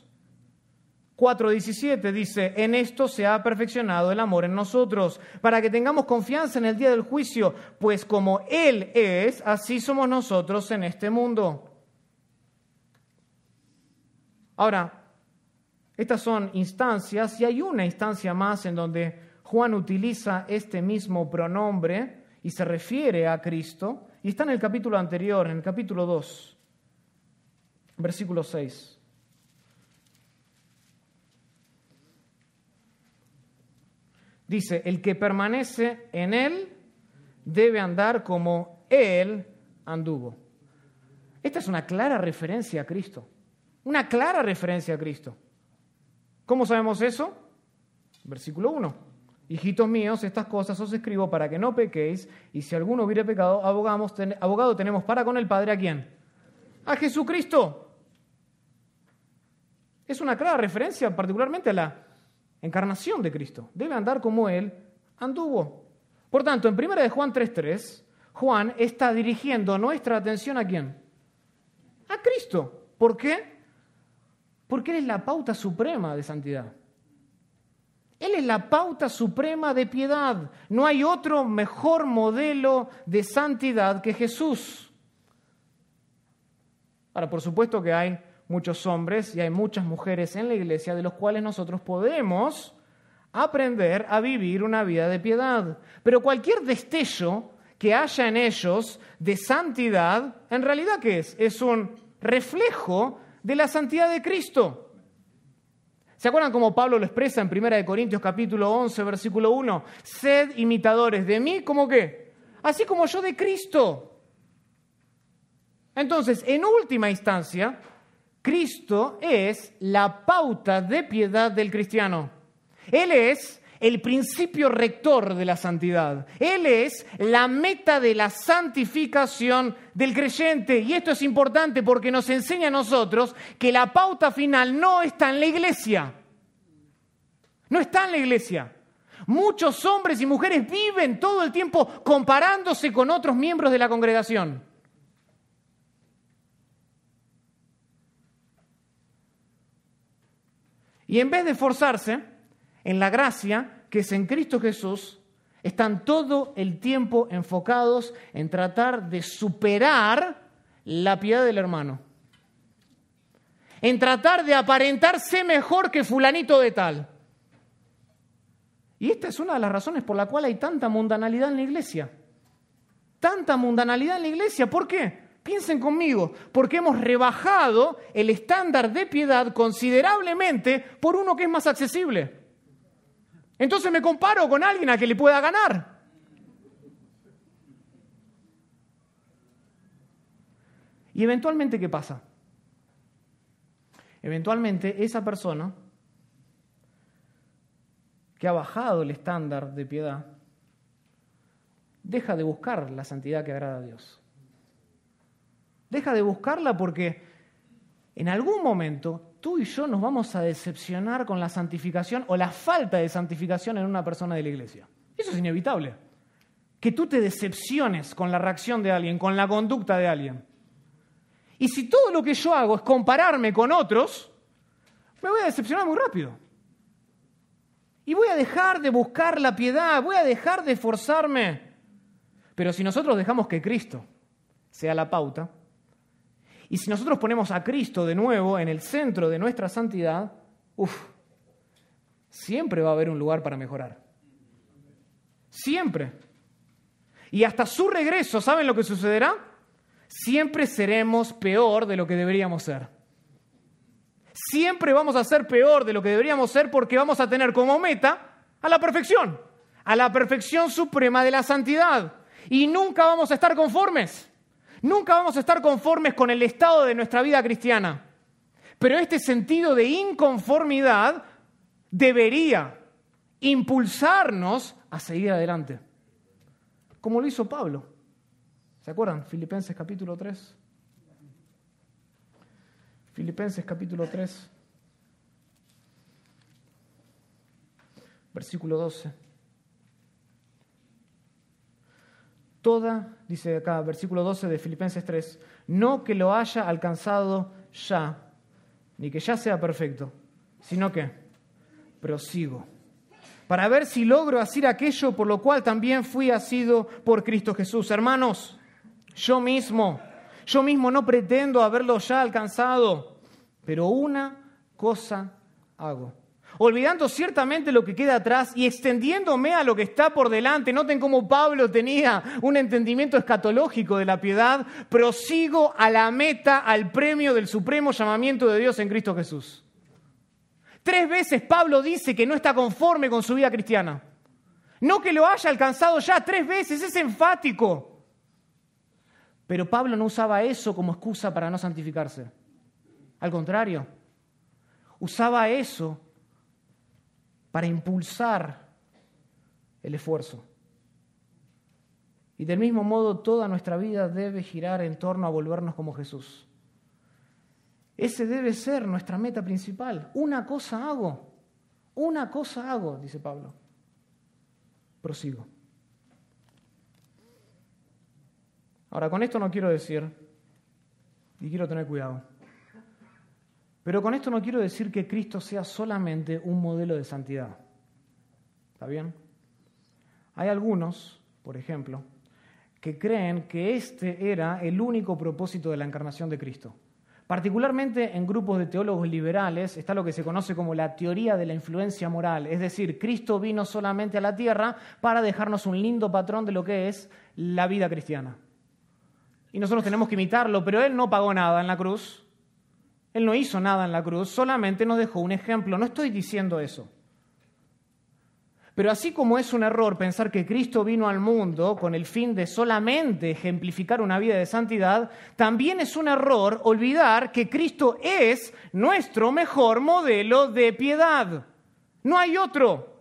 4.17 dice, en esto se ha perfeccionado el amor en nosotros, para que tengamos confianza en el día del juicio, pues como Él es, así somos nosotros en este mundo. Ahora, estas son instancias y hay una instancia más en donde Juan utiliza este mismo pronombre y se refiere a Cristo, y está en el capítulo anterior, en el capítulo 2, versículo 6. Dice, el que permanece en él debe andar como él anduvo. Esta es una clara referencia a Cristo. Una clara referencia a Cristo. ¿Cómo sabemos eso? Versículo 1. Hijitos míos, estas cosas os escribo para que no pequéis, y si alguno hubiere pecado, abogamos, abogado tenemos para con el Padre a quién? A Jesucristo. Es una clara referencia particularmente a la encarnación de Cristo. Debe andar como Él anduvo. Por tanto, en 1 de Juan 3.3, Juan está dirigiendo nuestra atención a quién? A Cristo. ¿Por qué? Porque Él es la pauta suprema de santidad. Él es la pauta suprema de piedad. No hay otro mejor modelo de santidad que Jesús. Ahora, por supuesto que hay muchos hombres y hay muchas mujeres en la iglesia de los cuales nosotros podemos aprender a vivir una vida de piedad. Pero cualquier destello que haya en ellos de santidad, en realidad ¿qué es? Es un reflejo de la santidad de Cristo. ¿Se acuerdan cómo Pablo lo expresa en 1 Corintios capítulo 11, versículo 1? Sed imitadores de mí, ¿cómo qué? Así como yo de Cristo. Entonces, en última instancia, Cristo es la pauta de piedad del cristiano. Él es el principio rector de la santidad. Él es la meta de la santificación del creyente. Y esto es importante porque nos enseña a nosotros que la pauta final no está en la iglesia. No está en la iglesia. Muchos hombres y mujeres viven todo el tiempo comparándose con otros miembros de la congregación. Y en vez de esforzarse, en la gracia que es en Cristo Jesús, están todo el tiempo enfocados en tratar de superar la piedad del hermano, en tratar de aparentarse mejor que fulanito de tal. Y esta es una de las razones por la cual hay tanta mundanalidad en la iglesia. Tanta mundanalidad en la iglesia, ¿por qué? Piensen conmigo, porque hemos rebajado el estándar de piedad considerablemente por uno que es más accesible. Entonces me comparo con alguien a que le pueda ganar. Y eventualmente, ¿qué pasa? Eventualmente esa persona que ha bajado el estándar de piedad, deja de buscar la santidad que agrada a Dios. Deja de buscarla porque en algún momento tú y yo nos vamos a decepcionar con la santificación o la falta de santificación en una persona de la iglesia. Eso es inevitable. Que tú te decepciones con la reacción de alguien, con la conducta de alguien. Y si todo lo que yo hago es compararme con otros, me voy a decepcionar muy rápido. Y voy a dejar de buscar la piedad, voy a dejar de esforzarme. Pero si nosotros dejamos que Cristo sea la pauta, y si nosotros ponemos a Cristo de nuevo en el centro de nuestra santidad, uff, siempre va a haber un lugar para mejorar. Siempre. Y hasta su regreso, ¿saben lo que sucederá? Siempre seremos peor de lo que deberíamos ser. Siempre vamos a ser peor de lo que deberíamos ser porque vamos a tener como meta a la perfección, a la perfección suprema de la santidad. Y nunca vamos a estar conformes. Nunca vamos a estar conformes con el estado de nuestra vida cristiana, pero este sentido de inconformidad debería impulsarnos a seguir adelante, como lo hizo Pablo. ¿Se acuerdan? Filipenses capítulo 3. Filipenses capítulo 3, versículo 12. Toda dice acá, versículo 12 de Filipenses 3, no que lo haya alcanzado ya, ni que ya sea perfecto, sino que prosigo para ver si logro hacer aquello por lo cual también fui asido por Cristo Jesús. Hermanos, yo mismo, yo mismo no pretendo haberlo ya alcanzado, pero una cosa hago olvidando ciertamente lo que queda atrás y extendiéndome a lo que está por delante. Noten cómo Pablo tenía un entendimiento escatológico de la piedad. Prosigo a la meta, al premio del supremo llamamiento de Dios en Cristo Jesús. Tres veces Pablo dice que no está conforme con su vida cristiana. No que lo haya alcanzado ya, tres veces, es enfático. Pero Pablo no usaba eso como excusa para no santificarse. Al contrario, usaba eso para impulsar el esfuerzo. Y del mismo modo, toda nuestra vida debe girar en torno a volvernos como Jesús. Ese debe ser nuestra meta principal. Una cosa hago, una cosa hago, dice Pablo. Prosigo. Ahora, con esto no quiero decir, y quiero tener cuidado, pero con esto no quiero decir que Cristo sea solamente un modelo de santidad. ¿Está bien? Hay algunos, por ejemplo, que creen que este era el único propósito de la encarnación de Cristo. Particularmente en grupos de teólogos liberales está lo que se conoce como la teoría de la influencia moral, es decir, Cristo vino solamente a la tierra para dejarnos un lindo patrón de lo que es la vida cristiana. Y nosotros tenemos que imitarlo, pero Él no pagó nada en la cruz, él no hizo nada en la cruz, solamente nos dejó un ejemplo. No estoy diciendo eso. Pero así como es un error pensar que Cristo vino al mundo con el fin de solamente ejemplificar una vida de santidad, también es un error olvidar que Cristo es nuestro mejor modelo de piedad. No hay otro.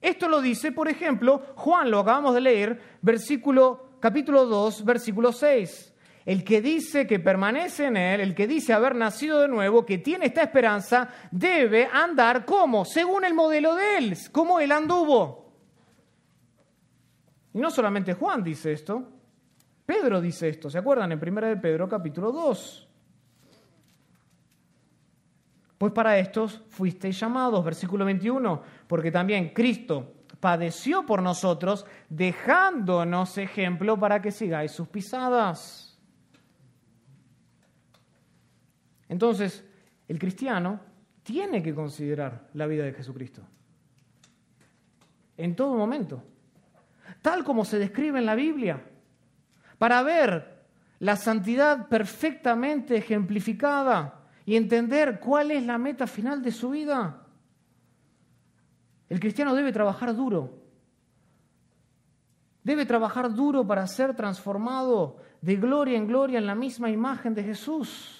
Esto lo dice, por ejemplo, Juan, lo acabamos de leer, versículo capítulo 2, versículo 6. El que dice que permanece en Él, el que dice haber nacido de nuevo, que tiene esta esperanza, debe andar como, según el modelo de Él, como Él anduvo. Y no solamente Juan dice esto, Pedro dice esto, ¿se acuerdan? En 1 de Pedro capítulo 2. Pues para estos fuisteis llamados, versículo 21, porque también Cristo padeció por nosotros, dejándonos ejemplo para que sigáis sus pisadas Entonces, el cristiano tiene que considerar la vida de Jesucristo. En todo momento. Tal como se describe en la Biblia. Para ver la santidad perfectamente ejemplificada y entender cuál es la meta final de su vida. El cristiano debe trabajar duro. Debe trabajar duro para ser transformado de gloria en gloria en la misma imagen de Jesús.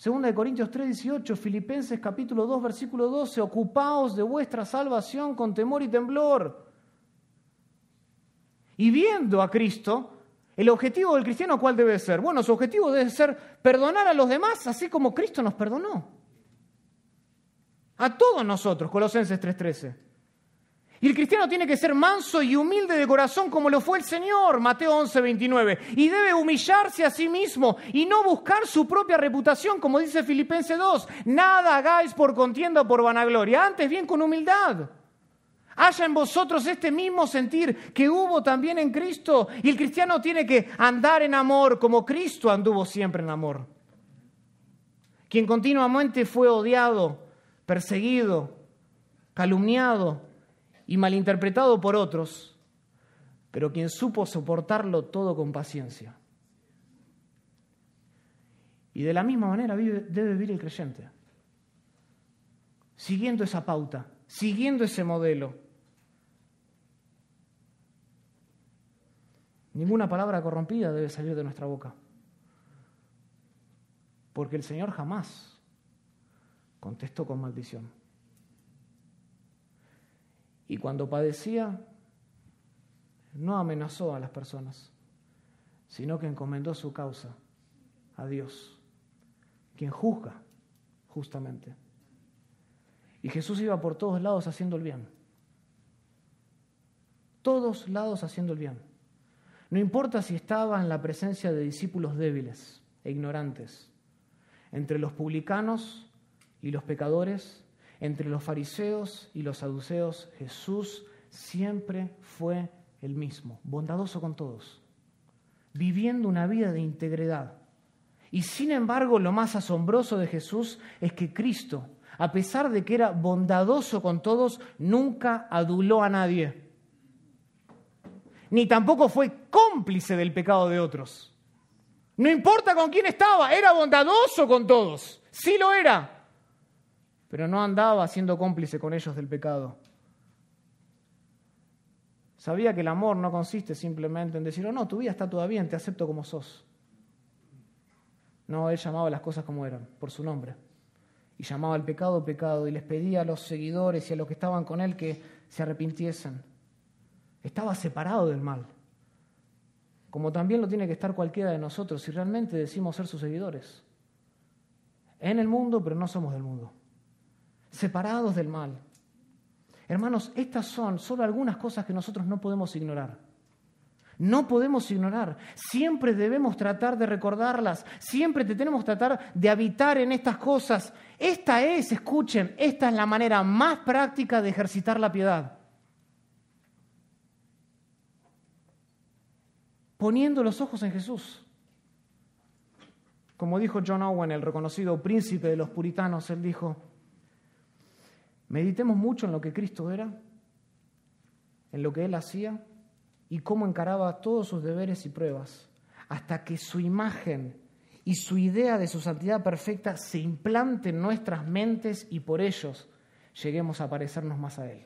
Segunda de Corintios 3, Filipenses capítulo 2, versículo 12, ocupaos de vuestra salvación con temor y temblor. Y viendo a Cristo, el objetivo del cristiano, ¿cuál debe ser? Bueno, su objetivo debe ser perdonar a los demás, así como Cristo nos perdonó. A todos nosotros, Colosenses 3:13. Y el cristiano tiene que ser manso y humilde de corazón como lo fue el Señor, Mateo 11, 29. Y debe humillarse a sí mismo y no buscar su propia reputación, como dice Filipenses 2. Nada hagáis por contienda o por vanagloria, antes bien con humildad. Haya en vosotros este mismo sentir que hubo también en Cristo. Y el cristiano tiene que andar en amor como Cristo anduvo siempre en amor. Quien continuamente fue odiado, perseguido, calumniado, y malinterpretado por otros, pero quien supo soportarlo todo con paciencia. Y de la misma manera debe vivir el creyente, siguiendo esa pauta, siguiendo ese modelo. Ninguna palabra corrompida debe salir de nuestra boca, porque el Señor jamás contestó con maldición. Y cuando padecía, no amenazó a las personas, sino que encomendó su causa a Dios, quien juzga justamente. Y Jesús iba por todos lados haciendo el bien. Todos lados haciendo el bien. No importa si estaba en la presencia de discípulos débiles e ignorantes, entre los publicanos y los pecadores, entre los fariseos y los saduceos, Jesús siempre fue el mismo, bondadoso con todos, viviendo una vida de integridad. Y sin embargo, lo más asombroso de Jesús es que Cristo, a pesar de que era bondadoso con todos, nunca aduló a nadie. Ni tampoco fue cómplice del pecado de otros. No importa con quién estaba, era bondadoso con todos. Sí lo era, pero no andaba siendo cómplice con ellos del pecado. Sabía que el amor no consiste simplemente en decir, oh no, tu vida está todavía bien, te acepto como sos. No, él llamaba las cosas como eran, por su nombre. Y llamaba al pecado pecado y les pedía a los seguidores y a los que estaban con él que se arrepintiesen. Estaba separado del mal, como también lo tiene que estar cualquiera de nosotros si realmente decimos ser sus seguidores. En el mundo, pero no somos del mundo separados del mal. Hermanos, estas son solo algunas cosas que nosotros no podemos ignorar. No podemos ignorar. Siempre debemos tratar de recordarlas. Siempre tenemos que tratar de habitar en estas cosas. Esta es, escuchen, esta es la manera más práctica de ejercitar la piedad. Poniendo los ojos en Jesús. Como dijo John Owen, el reconocido príncipe de los puritanos, él dijo, Meditemos mucho en lo que Cristo era, en lo que Él hacía y cómo encaraba todos sus deberes y pruebas, hasta que su imagen y su idea de su santidad perfecta se implante en nuestras mentes y por ellos lleguemos a parecernos más a Él.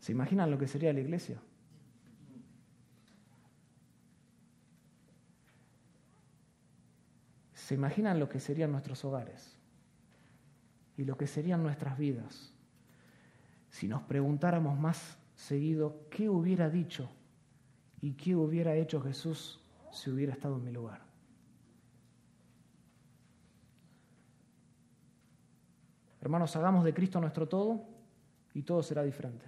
¿Se imaginan lo que sería la iglesia? ¿Se imaginan lo que serían nuestros hogares? Y lo que serían nuestras vidas. Si nos preguntáramos más seguido, ¿qué hubiera dicho y qué hubiera hecho Jesús si hubiera estado en mi lugar? Hermanos, hagamos de Cristo nuestro todo y todo será diferente.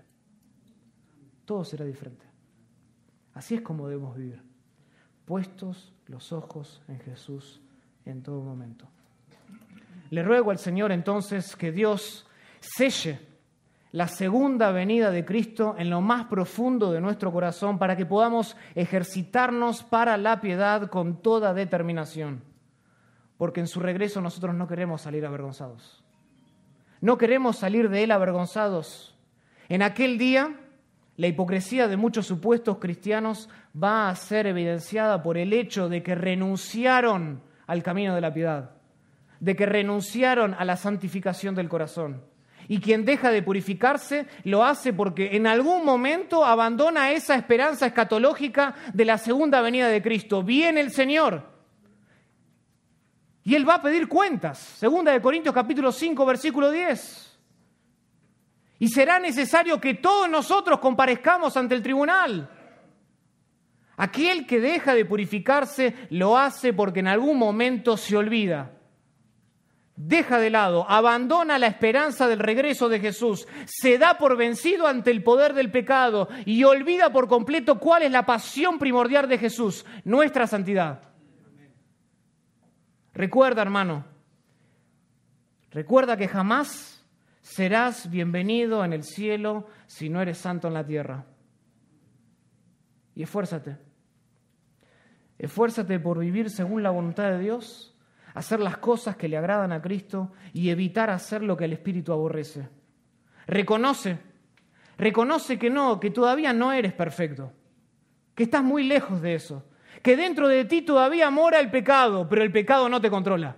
Todo será diferente. Así es como debemos vivir, puestos los ojos en Jesús en todo momento. Le ruego al Señor entonces que Dios selle la segunda venida de Cristo en lo más profundo de nuestro corazón para que podamos ejercitarnos para la piedad con toda determinación. Porque en su regreso nosotros no queremos salir avergonzados. No queremos salir de él avergonzados. En aquel día la hipocresía de muchos supuestos cristianos va a ser evidenciada por el hecho de que renunciaron al camino de la piedad, de que renunciaron a la santificación del corazón. Y quien deja de purificarse lo hace porque en algún momento abandona esa esperanza escatológica de la segunda venida de Cristo. Viene el Señor. Y Él va a pedir cuentas. Segunda de Corintios capítulo 5, versículo 10. Y será necesario que todos nosotros comparezcamos ante el tribunal Aquel que deja de purificarse lo hace porque en algún momento se olvida. Deja de lado, abandona la esperanza del regreso de Jesús, se da por vencido ante el poder del pecado y olvida por completo cuál es la pasión primordial de Jesús, nuestra santidad. Recuerda, hermano, recuerda que jamás serás bienvenido en el cielo si no eres santo en la tierra y esfuérzate. Esfuérzate por vivir según la voluntad de Dios, hacer las cosas que le agradan a Cristo y evitar hacer lo que el Espíritu aborrece. Reconoce, reconoce que no, que todavía no eres perfecto, que estás muy lejos de eso, que dentro de ti todavía mora el pecado, pero el pecado no te controla.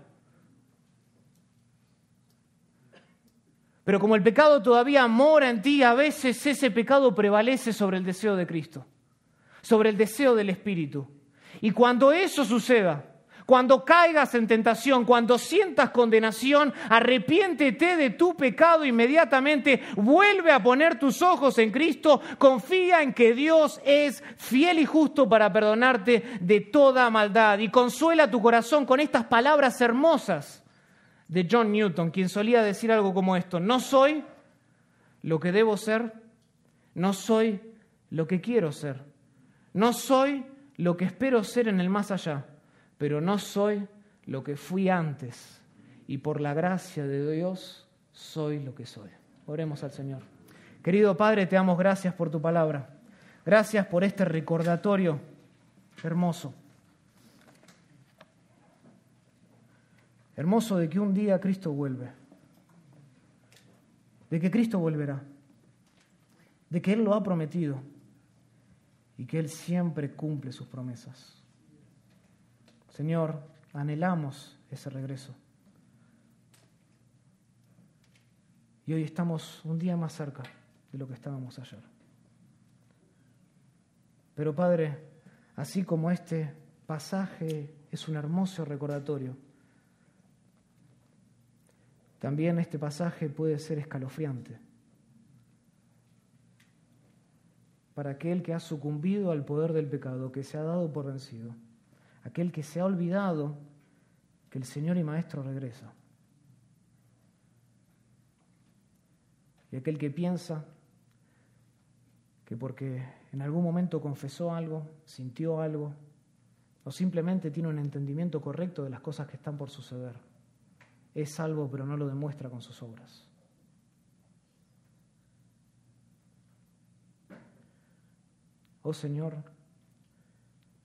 Pero como el pecado todavía mora en ti, a veces ese pecado prevalece sobre el deseo de Cristo sobre el deseo del Espíritu. Y cuando eso suceda, cuando caigas en tentación, cuando sientas condenación, arrepiéntete de tu pecado inmediatamente, vuelve a poner tus ojos en Cristo, confía en que Dios es fiel y justo para perdonarte de toda maldad y consuela tu corazón con estas palabras hermosas de John Newton, quien solía decir algo como esto, no soy lo que debo ser, no soy lo que quiero ser no soy lo que espero ser en el más allá, pero no soy lo que fui antes. Y por la gracia de Dios soy lo que soy. Oremos al Señor. Querido Padre, te damos gracias por tu palabra. Gracias por este recordatorio hermoso. Hermoso de que un día Cristo vuelve. De que Cristo volverá. De que Él lo ha prometido y que Él siempre cumple sus promesas. Señor, anhelamos ese regreso. Y hoy estamos un día más cerca de lo que estábamos ayer. Pero Padre, así como este pasaje es un hermoso recordatorio, también este pasaje puede ser escalofriante para aquel que ha sucumbido al poder del pecado, que se ha dado por vencido, aquel que se ha olvidado que el Señor y Maestro regresa. Y aquel que piensa que porque en algún momento confesó algo, sintió algo, o simplemente tiene un entendimiento correcto de las cosas que están por suceder, es salvo pero no lo demuestra con sus obras. oh Señor,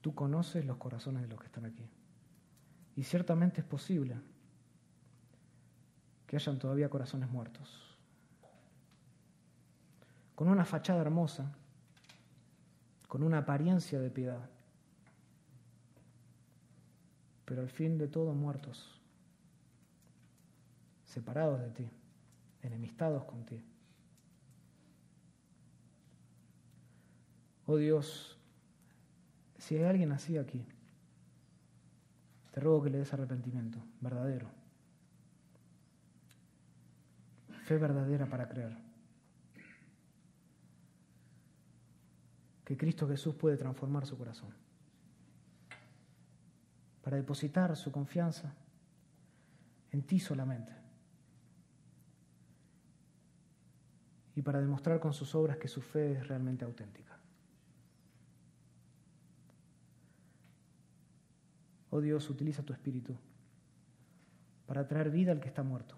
tú conoces los corazones de los que están aquí. Y ciertamente es posible que hayan todavía corazones muertos. Con una fachada hermosa, con una apariencia de piedad, pero al fin de todo muertos, separados de ti, enemistados contigo. Oh Dios, si hay alguien así aquí, te ruego que le des arrepentimiento verdadero. Fe verdadera para creer. Que Cristo Jesús puede transformar su corazón. Para depositar su confianza en ti solamente. Y para demostrar con sus obras que su fe es realmente auténtica. Oh Dios, utiliza tu espíritu para traer vida al que está muerto.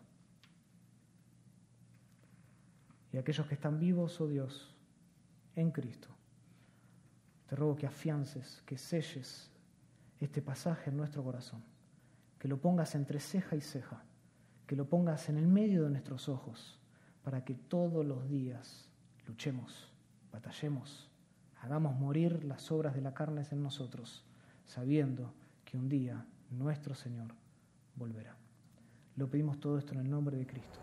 Y a aquellos que están vivos, oh Dios, en Cristo, te ruego que afiances, que selles este pasaje en nuestro corazón, que lo pongas entre ceja y ceja, que lo pongas en el medio de nuestros ojos, para que todos los días luchemos, batallemos, hagamos morir las obras de la carne en nosotros, sabiendo un día nuestro Señor volverá. Lo pedimos todo esto en el nombre de Cristo.